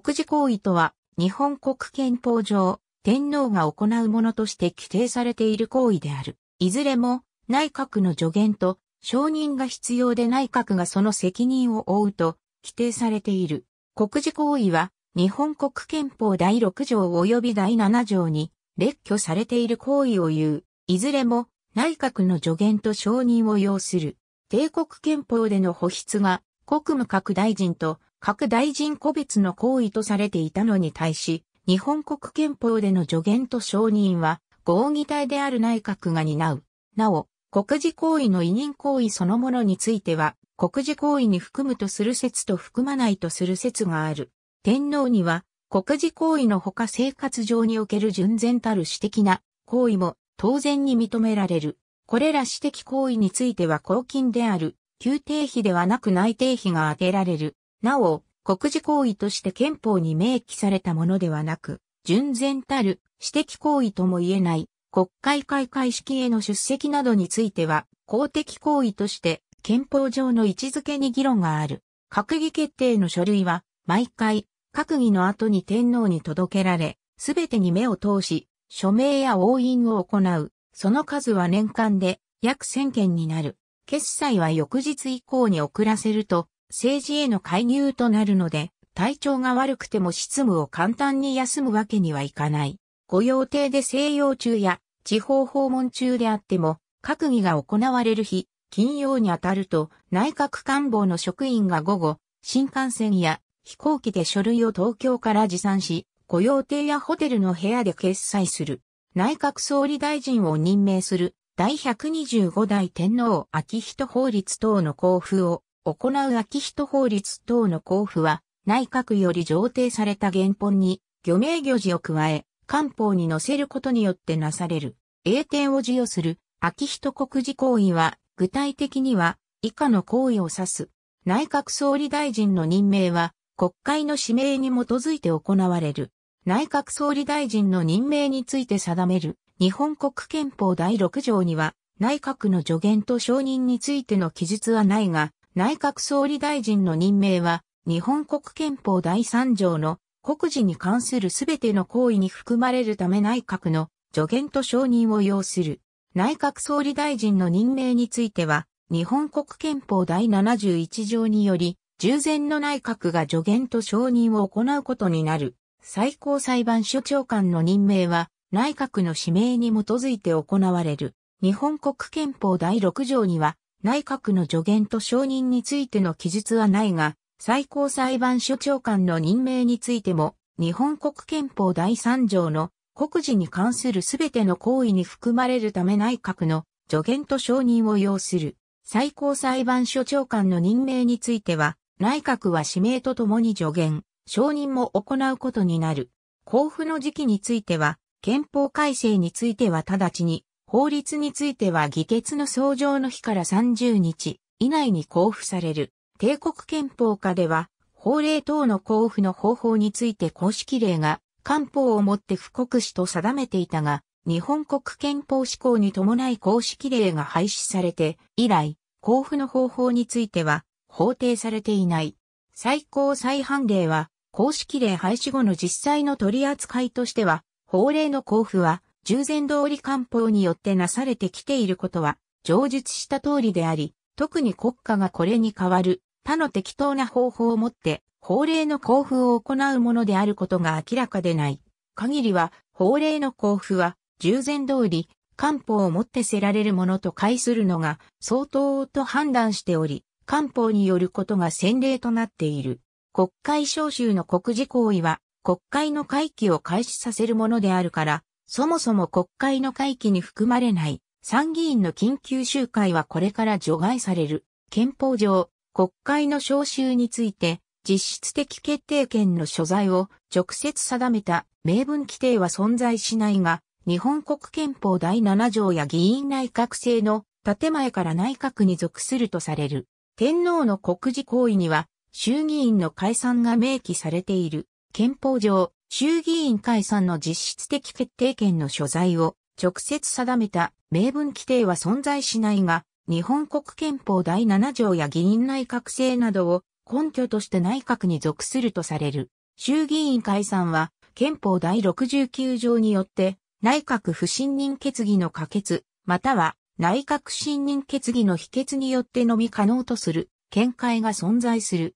国事行為とは、日本国憲法上、天皇が行うものとして規定されている行為である。いずれも、内閣の助言と承認が必要で内閣がその責任を負うと規定されている。国事行為は、日本国憲法第6条及び第7条に列挙されている行為を言う。いずれも、内閣の助言と承認を要する。帝国憲法での保筆が、国務各大臣と各大臣個別の行為とされていたのに対し、日本国憲法での助言と承認は、合議体である内閣が担う。なお、国事行為の委任行為そのものについては、国事行為に含むとする説と含まないとする説がある。天皇には、国事行為のほか生活上における純然たる私的な行為も当然に認められる。これら私的行為については公金である、宮廷費ではなく内廷費が当てられる。なお、国事行為として憲法に明記されたものではなく、純然たる私的行為とも言えない国会開会式への出席などについては公的行為として憲法上の位置づけに議論がある。閣議決定の書類は毎回閣議の後に天皇に届けられ、すべてに目を通し、署名や押印を行う。その数は年間で約1000件になる。決済は翌日以降に遅らせると政治への介入となるので、体調が悪くても執務を簡単に休むわけにはいかない。御用邸で静養中や地方訪問中であっても、閣議が行われる日、金曜にあたると内閣官房の職員が午後、新幹線や飛行機で書類を東京から持参し、御用邸やホテルの部屋で決済する。内閣総理大臣を任命する第125代天皇秋人法律等の交付を行う秋人法律等の交付は、内閣より上呈された原本に、漁名漁字を加え、官報に載せることによってなされる、英典を授与する、秋人国事行為は、具体的には、以下の行為を指す。内閣総理大臣の任命は、国会の指名に基づいて行われる。内閣総理大臣の任命について定める、日本国憲法第6条には、内閣の助言と承認についての記述はないが、内閣総理大臣の任命は、日本国憲法第3条の国事に関するすべての行為に含まれるため内閣の助言と承認を要する。内閣総理大臣の任命については、日本国憲法第71条により、従前の内閣が助言と承認を行うことになる。最高裁判所長官の任命は、内閣の指名に基づいて行われる。日本国憲法第6条には、内閣の助言と承認についての記述はないが、最高裁判所長官の任命についても、日本国憲法第3条の国事に関するすべての行為に含まれるため内閣の助言と承認を要する最高裁判所長官の任命については内閣は指名とともに助言、承認も行うことになる。交付の時期については憲法改正については直ちに法律については議決の相乗の日から30日以内に交付される。帝国憲法下では、法令等の交付の方法について公式例が、官報をもって布告しと定めていたが、日本国憲法施行に伴い公式例が廃止されて、以来、交付の方法については、法定されていない。最高裁判例は、公式例廃止後の実際の取り扱いとしては、法令の交付は、従前通り官報によってなされてきていることは、上述した通りであり、特に国家がこれに代わる、他の適当な方法をもって、法令の交付を行うものであることが明らかでない。限りは、法令の交付は、従前通り、官報をもってせられるものと解するのが、相当と判断しており、官報によることが先例となっている。国会召集の国事行為は、国会の会期を開始させるものであるから、そもそも国会の会期に含まれない参議院の緊急集会はこれから除外される。憲法上、国会の召集について実質的決定権の所在を直接定めた明文規定は存在しないが、日本国憲法第7条や議員内閣制の建前から内閣に属するとされる。天皇の国事行為には衆議院の解散が明記されている。憲法上、衆議院解散の実質的決定権の所在を直接定めた明文規定は存在しないが、日本国憲法第7条や議院内閣制などを根拠として内閣に属するとされる。衆議院解散は憲法第69条によって内閣不信任決議の可決、または内閣不信任決議の否決によってのみ可能とする見解が存在する。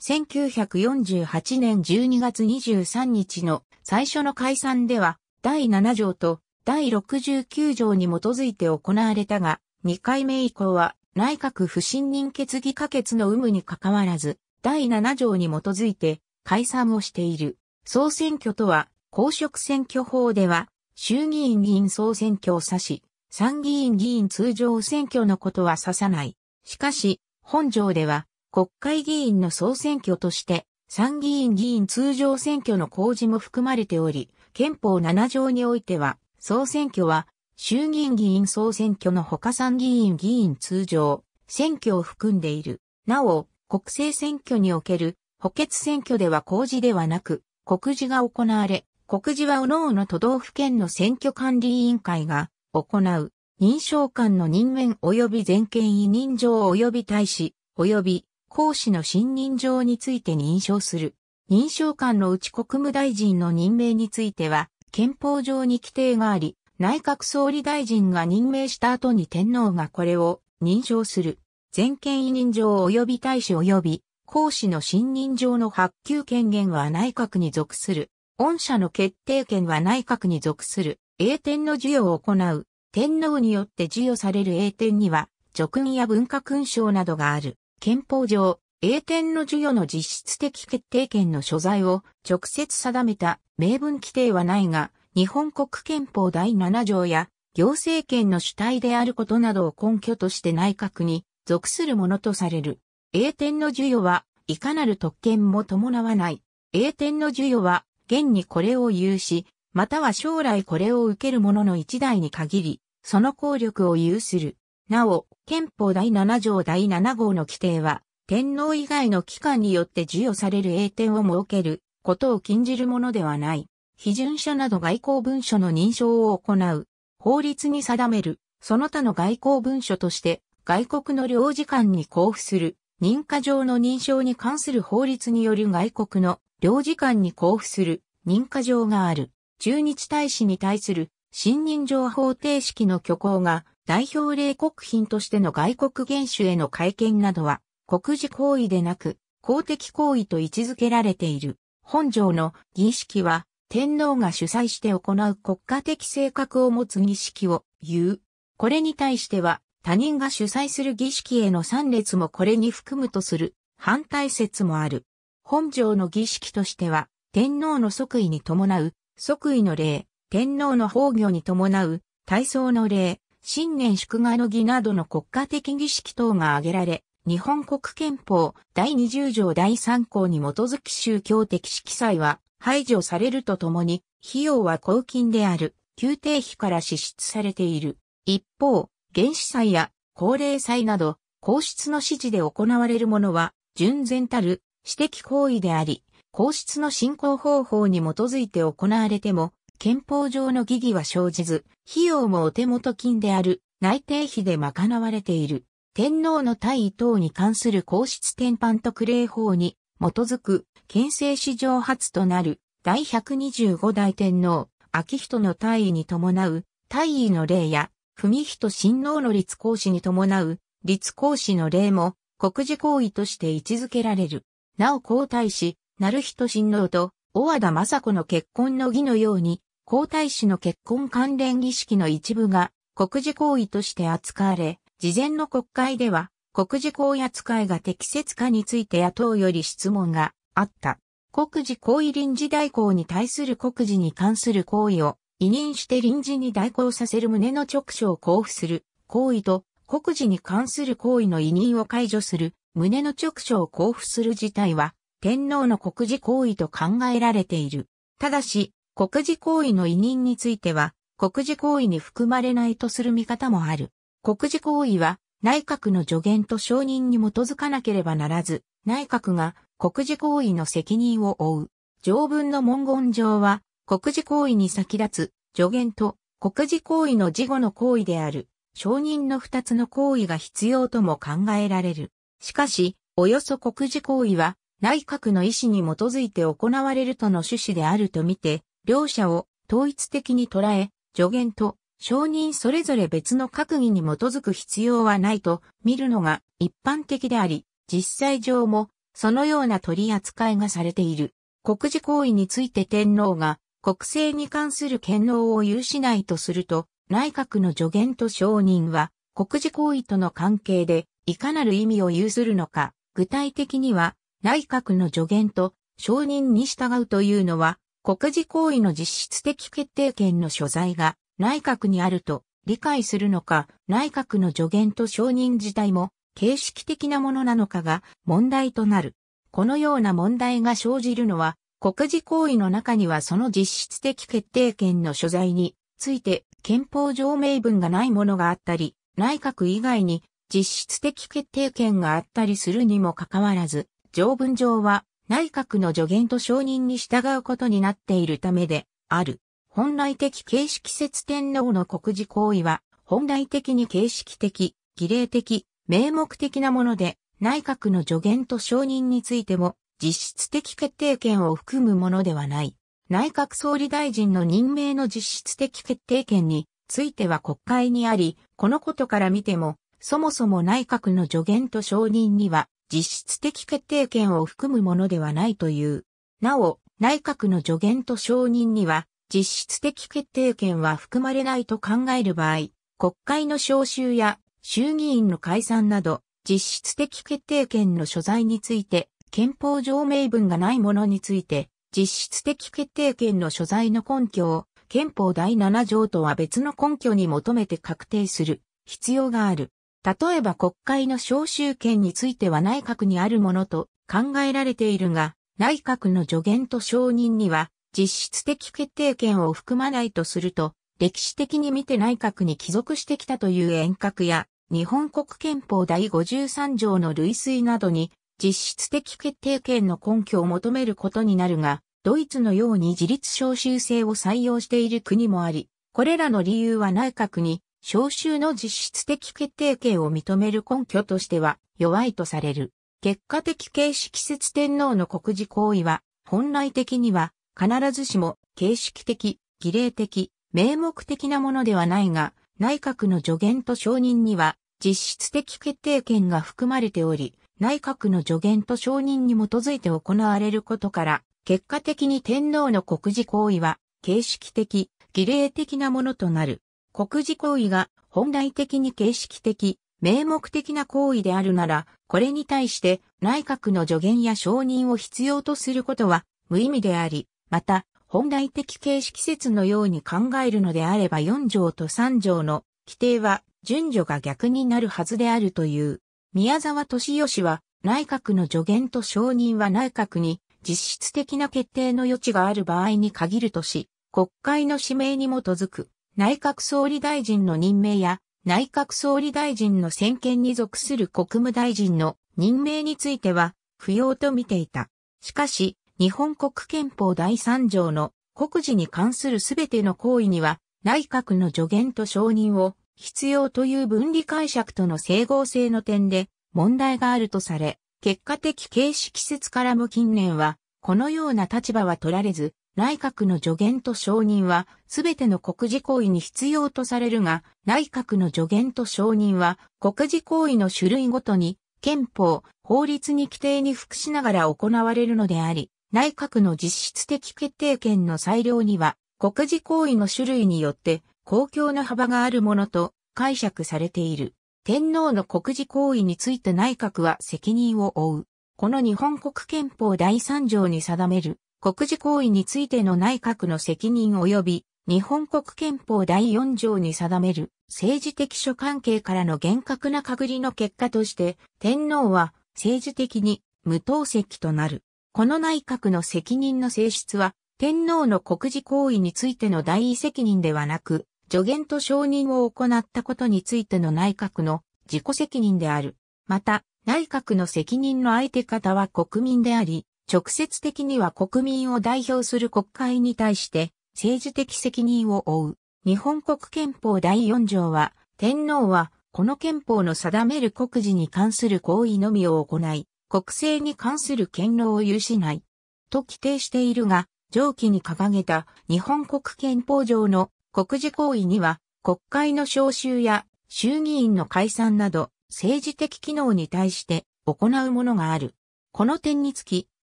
1948年12月23日の最初の解散では、第7条と第69条に基づいて行われたが、2回目以降は内閣不信任決議可決の有無に関わらず、第7条に基づいて解散をしている。総選挙とは、公職選挙法では、衆議院議員総選挙を指し、参議院議員通常選挙のことは指さない。しかし、本条では、国会議員の総選挙として、参議院議員通常選挙の公示も含まれており、憲法7条においては、総選挙は、衆議院議員総選挙の他参議院議員通常選挙を含んでいる。なお、国政選挙における補欠選挙では公示ではなく、告示が行われ、告示は各々の都道府県の選挙管理委員会が行う、認証官の任免及び全権委任状及び大使、及び講師の信任状について認証する。認証官のうち国務大臣の任命については、憲法上に規定があり、内閣総理大臣が任命した後に天皇がこれを認証する。全権委任状及び大使及び公使の信任状の発給権限は内閣に属する。御社の決定権は内閣に属する。英典の授与を行う。天皇によって授与される英典には、叙勲や文化勲章などがある。憲法上、英典の授与の実質的決定権の所在を直接定めた明文規定はないが、日本国憲法第7条や行政権の主体であることなどを根拠として内閣に属するものとされる。英典の授与はいかなる特権も伴わない。英典の授与は現にこれを有し、または将来これを受ける者の一代に限り、その効力を有する。なお、憲法第7条第7号の規定は、天皇以外の機関によって授与される英典を設けることを禁じるものではない。批准書など外交文書の認証を行う。法律に定める、その他の外交文書として、外国の領事館に交付する、認可上の認証に関する法律による外国の領事館に交付する、認可状がある。駐日大使に対する信任状方程式の虚構が代表例国賓としての外国元首への会見などは国事行為でなく公的行為と位置づけられている。本条の儀式は天皇が主催して行う国家的性格を持つ儀式を言う。これに対しては他人が主催する儀式への参列もこれに含むとする反対説もある。本条の儀式としては天皇の即位に伴う即位の礼、天皇の崩御に伴う、大操の礼、新年祝賀の儀などの国家的儀式等が挙げられ、日本国憲法第20条第3項に基づき宗教的色彩は排除されるとともに、費用は公金である、宮廷費から支出されている。一方、原始祭や高齢祭など、皇室の指示で行われるものは、純然たる私的行為であり、皇室の進行方法に基づいて行われても、憲法上の疑義は生じず、費用もお手元金である内定費で賄われている。天皇の退位等に関する皇室典範特例法に基づく憲政史上初となる第125代天皇、明仁の退位に伴う退位の例や、文仁親王の立皇嗣に伴う立皇嗣の例も国事行為として位置づけられる。なお皇太子、成人親王と、大和田雅子の結婚の儀のように、皇太子の結婚関連儀式の一部が国事行為として扱われ、事前の国会では国事行為扱いが適切かについて野党より質問があった。国事行為臨時代行に対する国事に関する行為を委任して臨時に代行させる旨の直書を交付する行為と国事に関する行為の委任を解除する旨の直書を交付する事態は天皇の国事行為と考えられている。ただし、国事行為の委任については、国事行為に含まれないとする見方もある。国事行為は、内閣の助言と承認に基づかなければならず、内閣が国事行為の責任を負う。条文の文言上は、国事行為に先立つ、助言と、国事行為の事後の行為である、承認の二つの行為が必要とも考えられる。しかし、およそ国事行為は、内閣の意思に基づいて行われるとの趣旨であるとみて、両者を統一的に捉え、助言と承認それぞれ別の閣議に基づく必要はないと見るのが一般的であり、実際上もそのような取り扱いがされている。国事行為について天皇が国政に関する権能を有しないとすると、内閣の助言と承認は国事行為との関係でいかなる意味を有するのか、具体的には内閣の助言と承認に従うというのは国事行為の実質的決定権の所在が内閣にあると理解するのか、内閣の助言と承認自体も形式的なものなのかが問題となる。このような問題が生じるのは、国事行為の中にはその実質的決定権の所在について憲法上明文がないものがあったり、内閣以外に実質的決定権があったりするにもかかわらず、条文上は内閣の助言と承認に従うことになっているためである。本来的形式説天皇の国事行為は、本来的に形式的、儀礼的、名目的なもので、内閣の助言と承認についても、実質的決定権を含むものではない。内閣総理大臣の任命の実質的決定権については国会にあり、このことから見ても、そもそも内閣の助言と承認には実質的決定権を含むものではないという。なお、内閣の助言と承認には、実質的決定権は含まれないと考える場合、国会の召集や衆議院の解散など、実質的決定権の所在について、憲法上明文がないものについて、実質的決定権の所在の根拠を、憲法第7条とは別の根拠に求めて確定する必要がある。例えば国会の召集権については内閣にあるものと考えられているが、内閣の助言と承認には実質的決定権を含まないとすると、歴史的に見て内閣に帰属してきたという遠隔や、日本国憲法第53条の類推などに、実質的決定権の根拠を求めることになるが、ドイツのように自立召集制を採用している国もあり、これらの理由は内閣に召集の実質的決定権を認める根拠としては弱いとされる。結果的形式説天皇の国事行為は、本来的には必ずしも形式的、儀礼的、名目的なものではないが、内閣の助言と承認には実質的決定権が含まれており、内閣の助言と承認に基づいて行われることから、結果的に天皇の国事行為は形式的、儀礼的なものとなる。国事行為が本来的に形式的、名目的な行為であるなら、これに対して内閣の助言や承認を必要とすることは無意味であり、また、本来的形式説のように考えるのであれば4条と3条の規定は順序が逆になるはずであるという。宮沢敏義は内閣の助言と承認は内閣に実質的な決定の余地がある場合に限るとし、国会の指名に基づく。内閣総理大臣の任命や内閣総理大臣の専権に属する国務大臣の任命については不要と見ていた。しかし、日本国憲法第3条の国事に関するすべての行為には内閣の助言と承認を必要という分離解釈との整合性の点で問題があるとされ、結果的形式説からも近年はこのような立場は取られず、内閣の助言と承認は、すべての国事行為に必要とされるが、内閣の助言と承認は、国事行為の種類ごとに、憲法、法律に規定に服しながら行われるのであり、内閣の実質的決定権の裁量には、国事行為の種類によって、公共の幅があるものと解釈されている。天皇の国事行為について内閣は責任を負う。この日本国憲法第3条に定める国事行為についての内閣の責任及び日本国憲法第4条に定める政治的諸関係からの厳格な隔離の結果として天皇は政治的に無党籍となる。この内閣の責任の性質は天皇の国事行為についての代位責任ではなく助言と承認を行ったことについての内閣の自己責任である。また内閣の責任の相手方は国民であり直接的には国民を代表する国会に対して政治的責任を負う。日本国憲法第4条は、天皇はこの憲法の定める国事に関する行為のみを行い、国政に関する権能を有しない。と規定しているが、上記に掲げた日本国憲法上の国事行為には、国会の召集や衆議院の解散など政治的機能に対して行うものがある。この点につき、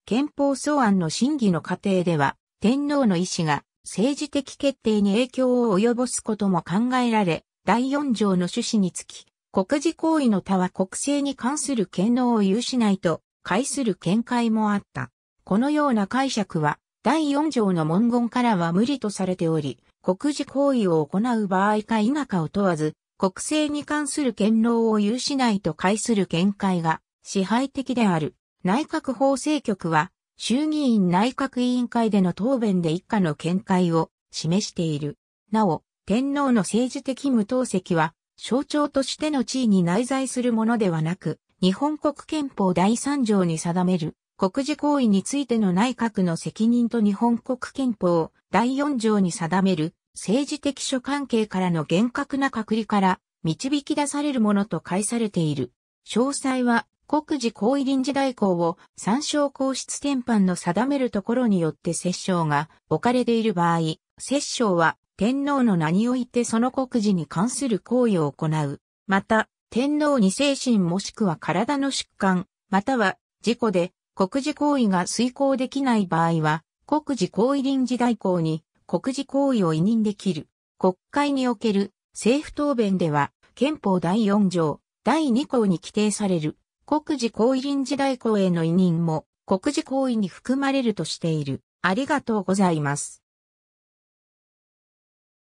憲法草案の審議の過程では、天皇の意思が政治的決定に影響を及ぼすことも考えられ、第四条の趣旨につき、国事行為の他は国政に関する権能を有しないと、解する見解もあった。このような解釈は、第四条の文言からは無理とされており、国事行為を行う場合か否かを問わず、国政に関する権能を有しないと解する見解が支配的である。内閣法制局は、衆議院内閣委員会での答弁で一家の見解を示している。なお、天皇の政治的無党籍は、象徴としての地位に内在するものではなく、日本国憲法第3条に定める国事行為についての内閣の責任と日本国憲法第4条に定める政治的諸関係からの厳格な隔離から導き出されるものと解されている。詳細は国事行為臨時代行を参照皇室転範の定めるところによって摂政が置かれている場合、摂政は天皇の名においてその国事に関する行為を行う。また、天皇に精神もしくは体の疾患、または事故で国事行為が遂行できない場合は、国事行為臨時代行に国事行為を委任できる。国会における政府答弁では、憲法第4条、第2項に規定される国事行為臨時代行への委任も国事行為に含まれるとしている。ありがとうございます。